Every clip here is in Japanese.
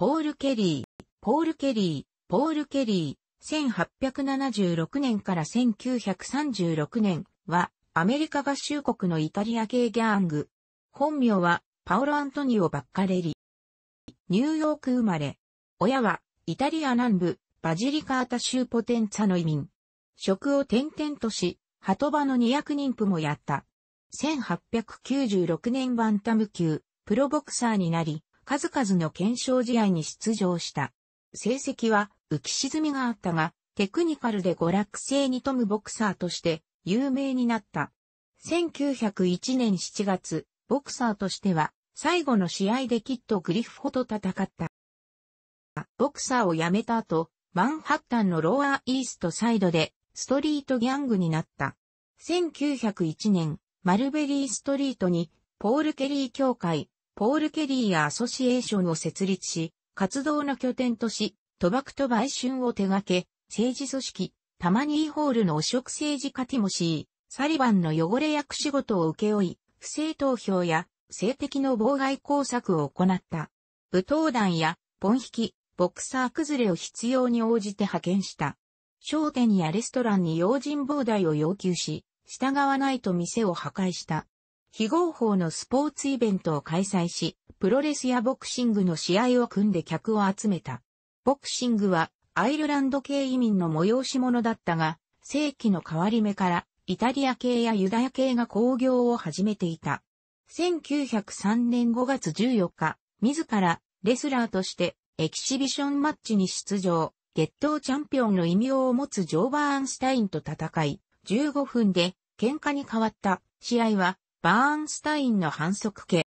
ポール・ケリー、ポール・ケリー、ポール・ケリー、1876年から1936年は、アメリカ合衆国のイタリア系ギャング。本名は、パオロ・アントニオ・バッカレリ。ニューヨーク生まれ。親は、イタリア南部、バジリカータ州ポテンツァの移民。職を転々とし、鳩場の二0人夫もやった。1896年バンタム級、プロボクサーになり、数々の検証試合に出場した。成績は浮き沈みがあったが、テクニカルで娯楽性に富むボクサーとして有名になった。1901年7月、ボクサーとしては最後の試合でキット・グリフホと戦った。ボクサーを辞めた後、マンハッタンのローアーイーストサイドでストリートギャングになった。1901年、マルベリーストリートにポール・ケリー協会ポール・ケリー・アソシエーションを設立し、活動の拠点とし、賭博と売春を手掛け、政治組織、タマニーホールの汚職政治家ティモシー、サリバンの汚れ役仕事を請け負い、不正投票や性的の妨害工作を行った。武闘団やポン引き、ボクサー崩れを必要に応じて派遣した。商店やレストランに用心妨害を要求し、従わないと店を破壊した。非合法のスポーツイベントを開催し、プロレスやボクシングの試合を組んで客を集めた。ボクシングはアイルランド系移民の催し物だったが、世紀の変わり目からイタリア系やユダヤ系が興行を始めていた。1903年5月14日、自らレスラーとしてエキシビションマッチに出場、月頭チャンピオンの異名を持つジョーバー・アンスタインと戦い、15分で喧嘩に変わった試合はバーンスタインの反則系。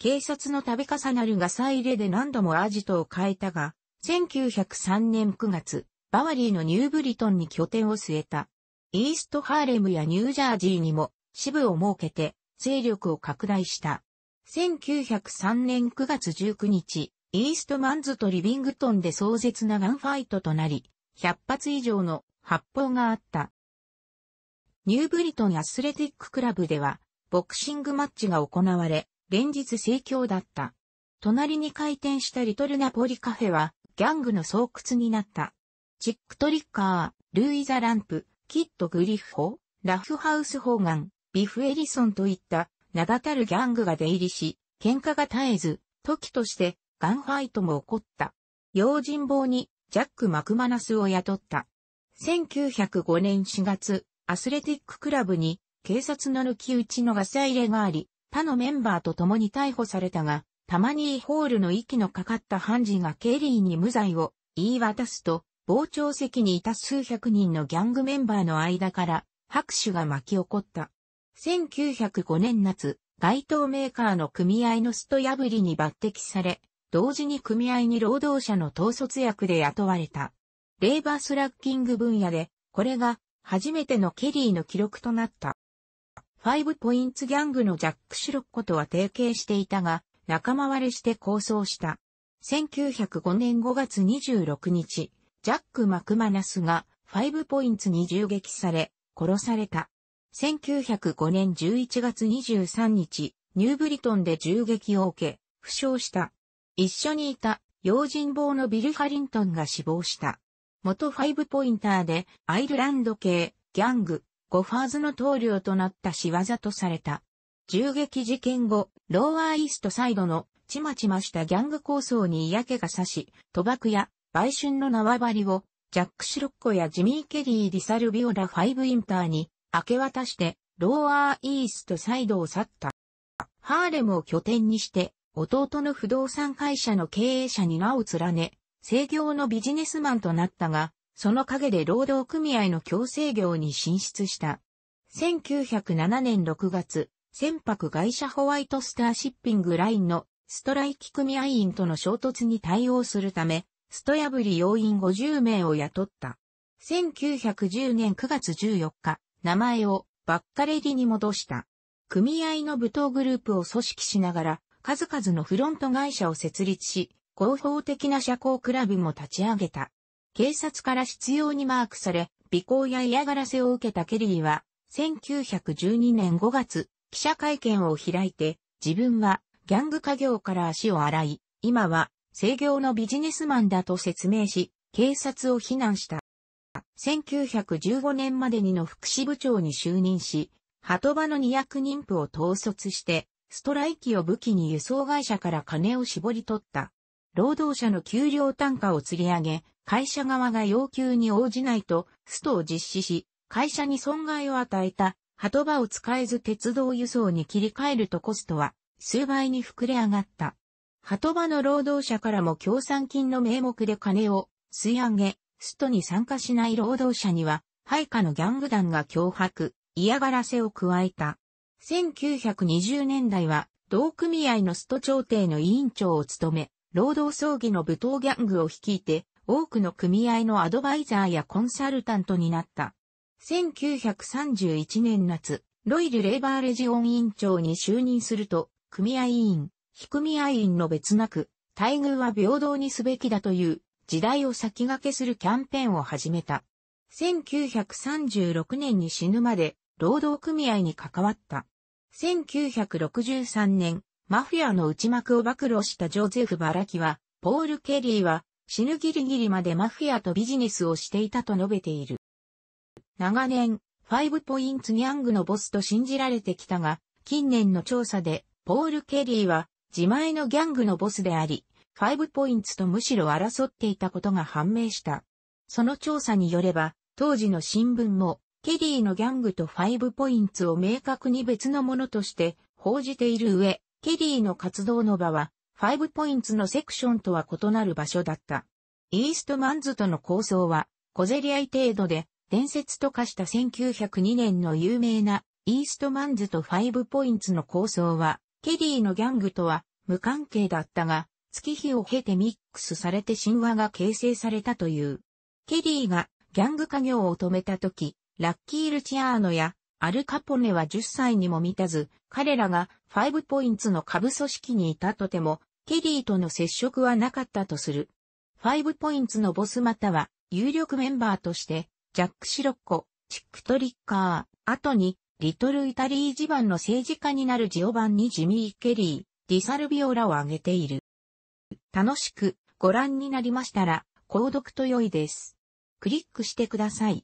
警察の度重なるガサ入れで何度もアジトを変えたが、1903年9月、バワリーのニューブリトンに拠点を据えた。イーストハーレムやニュージャージーにも支部を設けて勢力を拡大した。1903年9月19日、イーストマンズとリビングトンで壮絶なガンファイトとなり、100発以上の発砲があった。ニューブリトンアスレティッククラブでは、ボクシングマッチが行われ、連日盛況だった。隣に開店したリトルナポリカフェは、ギャングの巣窟になった。チックトリッカー、ルイザ・ランプ、キッド・グリッフォ、ラフハウス・ホーガン、ビフ・エリソンといった名だたるギャングが出入りし、喧嘩が絶えず、時としてガンファイトも起こった。用心棒にジャック・マクマナスを雇った。1905年4月、アスレティッククラブに警察の抜き打ちのガス入れがあり、他のメンバーと共に逮捕されたが、タマニーホールの息のかかった判事がケリーに無罪を言い渡すと、傍聴席にいた数百人のギャングメンバーの間から拍手が巻き起こった。1905年夏、該当メーカーの組合のスト破りに抜擢され、同時に組合に労働者の統率役で雇われた。レーバースラッキング分野で、これが初めてのケリーの記録となった。ファイブポインツギャングのジャック・シロッコとは提携していたが、仲間割れして構想した。1905年5月26日、ジャック・マクマナスがファイブポインツに銃撃され、殺された。1905年11月23日、ニューブリトンで銃撃を受け、負傷した。一緒にいた、用心棒のビル・ハリントンが死亡した。元ファイブポインターで、アイルランド系、ギャング、ゴファーズの棟梁となった仕業とされた。銃撃事件後、ローアーイストサイドのちまちましたギャング構想に嫌気がさし、賭博や売春の縄張りをジャック・シロッコやジミー・ケリー・ディサルビオラ・ファイブ・インターに明け渡してローアーイーストサイドを去った。ハーレムを拠点にして弟の不動産会社の経営者に名を連ね、制業のビジネスマンとなったが、その陰で労働組合の強制業に進出した。1907年6月、船舶会社ホワイトスターシッピングラインのストライキ組合員との衝突に対応するため、スト破り要員50名を雇った。1910年9月14日、名前をバッカレディに戻した。組合の舞踏グループを組織しながら、数々のフロント会社を設立し、合法的な社交クラブも立ち上げた。警察から執拗にマークされ、尾行や嫌がらせを受けたケリーは、1912年5月、記者会見を開いて、自分はギャング家業から足を洗い、今は制業のビジネスマンだと説明し、警察を非難した。1915年までにの副支部長に就任し、鳩場の二0人夫を統率して、ストライキを武器に輸送会社から金を絞り取った。労働者の給料単価を釣り上げ、会社側が要求に応じないと、ストを実施し、会社に損害を与えた、鳩場を使えず鉄道輸送に切り替えるとコストは、数倍に膨れ上がった。鳩場の労働者からも協賛金の名目で金を吸い上げ、ストに参加しない労働者には、配下のギャング団が脅迫、嫌がらせを加えた。1920年代は、同組合のスト調停の委員長を務め、労働葬儀の舞踏ギャングを率いて、多くの組合のアドバイザーやコンサルタントになった。1931年夏、ロイル・レーバーレジオン委員長に就任すると、組合委員、非組合員の別なく、待遇は平等にすべきだという、時代を先駆けするキャンペーンを始めた。1936年に死ぬまで、労働組合に関わった。1963年、マフィアの内幕を暴露したジョゼフ・バラキは、ポール・ケリーは死ぬギリギリまでマフィアとビジネスをしていたと述べている。長年、ファイブポインツギャングのボスと信じられてきたが、近年の調査で、ポール・ケリーは自前のギャングのボスであり、ファイブポインツとむしろ争っていたことが判明した。その調査によれば、当時の新聞も、ケリーのギャングとファイブポインツを明確に別のものとして報じている上、ケリーの活動の場は、ファイブポインツのセクションとは異なる場所だった。イーストマンズとの構想は、小競り合い程度で、伝説と化した1902年の有名な、イーストマンズとファイブポインツの構想は、ケリーのギャングとは無関係だったが、月日を経てミックスされて神話が形成されたという。ケリーがギャング家業を止めた時、ラッキー・ルチアーノやアルカポネは10歳にも満たず、彼らがファイブポインツの下部組織にいたとても、ケリーとの接触はなかったとする。ファイブポインツのボスまたは、有力メンバーとして、ジャック・シロッコ、チック・トリッカー、後に、リトル・イタリー地盤の政治家になるジオバンにジミー・ケリー、ディサルビオラを挙げている。楽しくご覧になりましたら、購読と良いです。クリックしてください。